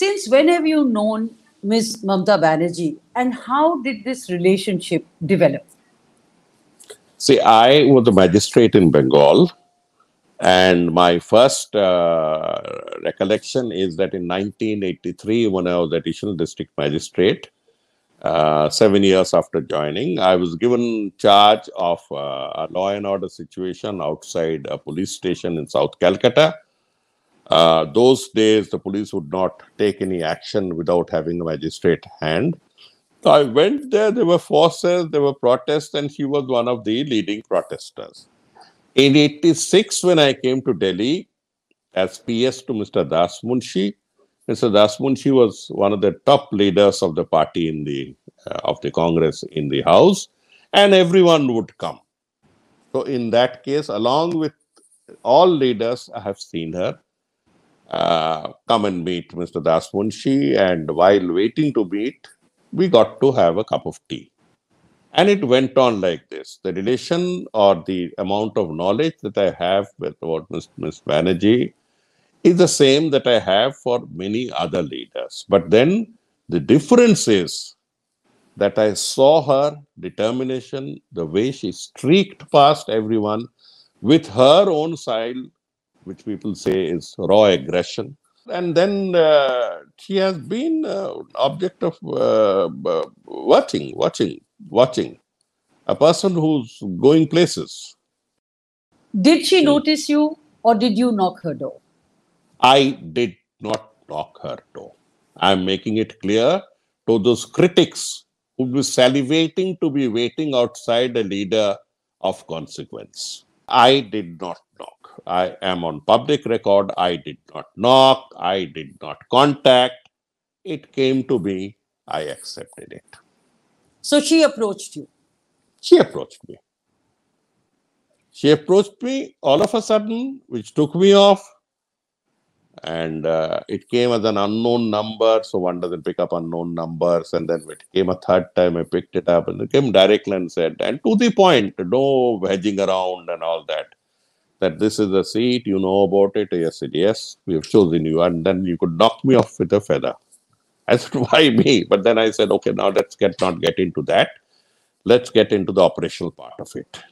since when have you known Ms. Mamta Banerjee and how did this relationship develop? See, I was a magistrate in Bengal, and my first uh, recollection is that in 1983, when I was additional district magistrate, uh, seven years after joining, I was given charge of uh, a law and order situation outside a police station in South Calcutta uh, those days, the police would not take any action without having a magistrate hand. So I went there, there were forces, there were protests, and he was one of the leading protesters. In 86, when I came to Delhi as PS to Mr. Das Munshi, Mr. Das Munshi was one of the top leaders of the party in the uh, of the Congress in the House, and everyone would come. So in that case, along with all leaders, I have seen her uh, come and meet Mr. Das Munshi. And while waiting to meet, we got to have a cup of tea. And it went on like this. The relation or the amount of knowledge that I have with, about Ms. Ms. Banerjee is the same that I have for many other leaders. But then the difference is that I saw her determination, the way she streaked past everyone with her own style which people say is raw aggression. And then uh, she has been uh, object of uh, uh watching, watching, watching. A person who's going places. Did she notice you or did you knock her door? I did not knock her door. I'm making it clear to those critics who be salivating to be waiting outside a leader of consequence. I did not I am on public record. I did not knock. I did not contact. It came to me. I accepted it. So she approached you? She approached me. She approached me all of a sudden, which took me off. And uh, it came as an unknown number. So one doesn't pick up unknown numbers. And then it came a third time. I picked it up and it came directly and said, and to the point, no hedging around and all that that this is a seat, you know about it. I said, yes, we have chosen you. And then you could knock me off with a feather. I said, why me? But then I said, okay, now let's get not get into that. Let's get into the operational part of it.